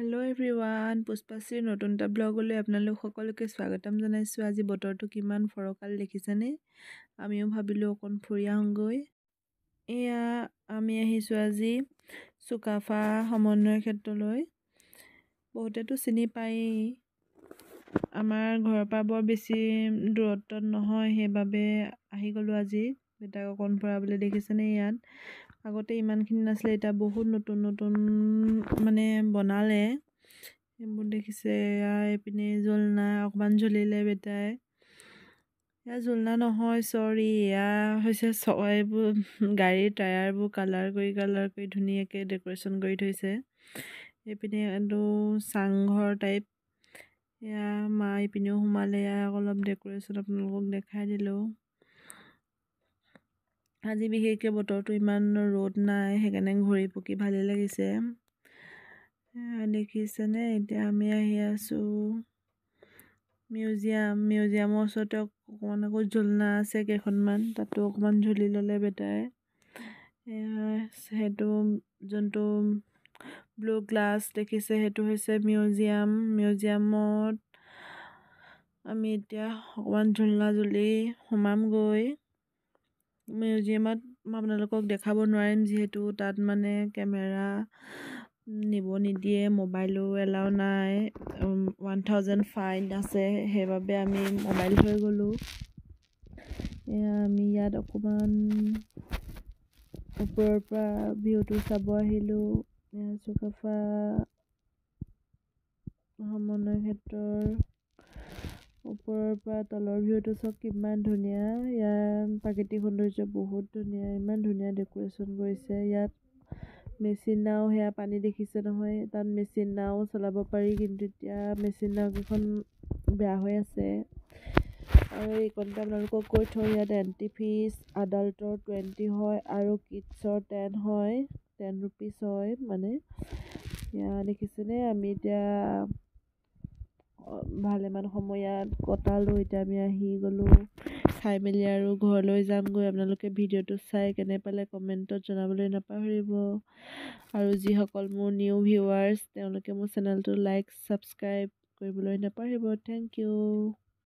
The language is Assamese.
হেল্ল' এভৰি ওৱান পুষ্পাশ্ৰীৰ নতুন এটা ব্লগলৈ আপোনালোক সকলোকে স্বাগতম জনাইছোঁ আজি বতৰটো কিমান ফৰকাল দেখিছেনে আমিও ভাবিলোঁ অকণ ফুৰি আহোঁগৈ এয়া আমি আহিছোঁ আজি চুকাফা সমন্বয় ক্ষেত্ৰলৈ বহুতেতো চিনি পায়েই আমাৰ ঘৰৰ পৰা বৰ বেছি দূৰত্বত নহয় সেইবাবে আহি গ'লোঁ আজি বেটাক অকণ ফুৰাবলৈ দেখিছেনে ইয়াত আগতে ইমানখিনি নাছিলে এতিয়া বহুত নতুন নতুন মানে বনালে এইবোৰ দেখিছে এয়া এইপিনে জোলনা অকণমান জ্বলিলে বেটাই এয়া জোলনা নহয় চৰি এয়া হৈছে চ এইবোৰ গাড়ীৰ টায়াৰবোৰ কালাৰ কৰি কালাৰ কৰি ধুনীয়াকৈ ডেক'ৰেশ্যন কৰি থৈছে এইপিনে এইটো চাংঘৰ টাইপ এয়া মা এইপিনেও সোমালে এয়া অলপ ডেক'ৰেশ্যন আপোনালোকক দেখাই দিলোঁ আজি বিশেষকৈ বতৰটো ইমান ৰ'দ নাই সেইকাৰণে ঘূৰি পকি ভালেই লাগিছে দেখিছেনে এতিয়া আমি আহি আছোঁ মিউজিয়াম মিউজিয়ামৰ ওচৰতে অকণমান আকৌ ঝুলনা আছে কেইখনমান তাতো অকণমান ঝুলি ল'লে বেটাই সেইটো যোনটো ব্লু গ্লাছ দেখিছে সেইটো হৈছে মিউজিয়াম মিউজিয়ামত আমি এতিয়া অকণমান ঝুলনা ঝুলি সোমামগৈ মিউজিয়ামত মই আপোনালোকক দেখাব নোৱাৰিম যিহেতু তাত মানে কেমেৰা নিব নিদিয়ে মোবাইলো এলাও নাই ওৱান থাউজেণ্ড ফাইন আছে সেইবাবে আমি মোবাইল হৈ গ'লোঁ আমি ইয়াত অকণমান ওপৰৰ পৰা ভিউটো চাব আহিলোঁ চুকাফা সমন্বয় ক্ষেত্ৰৰ ওপৰৰ পৰা তলৰ ভিউটো চাওক কিমান ধুনীয়া ইয়াৰ প্ৰাকৃতিক সৌন্দৰ্য বহুত ধুনীয়া ইমান ধুনীয়া ডেক'ৰেশ্যন কৰিছে ইয়াত মেচিন নাও সেয়া পানী দেখিছে নহয় তাত মেচিন নাও চলাব পাৰি কিন্তু এতিয়া মেচিন নাওকেইখন বেয়া হৈ আছে আৰু এইকণতে আপোনালোকক কৈ থওঁ ইয়াত এণ্ট্ৰি ফিজ আডাল্টৰ টুৱেণ্টি হয় আৰু কিডছৰ টেন হয় টেন ৰুপিছ হয় মানে ইয়াত দেখিছেনে আমি এতিয়া ভালেমান সময়ত কটালোঁ এতিয়া আমি আহি গ'লোঁ চাই মেলি আৰু ঘৰলৈ যামগৈ আপোনালোকে ভিডিঅ'টো চাই কেনে পালে কমেণ্টত জনাবলৈ নাপাহৰিব আৰু যিসকল মোৰ নিউ ভিউৱাৰ্ছ তেওঁলোকে মোৰ চেনেলটো লাইক ছাবস্ক্ৰাইব কৰিবলৈ নাপাহৰিব থেংক ইউ